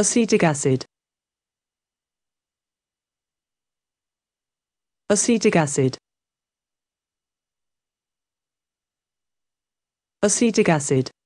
acetic acid acetic acid acetic acid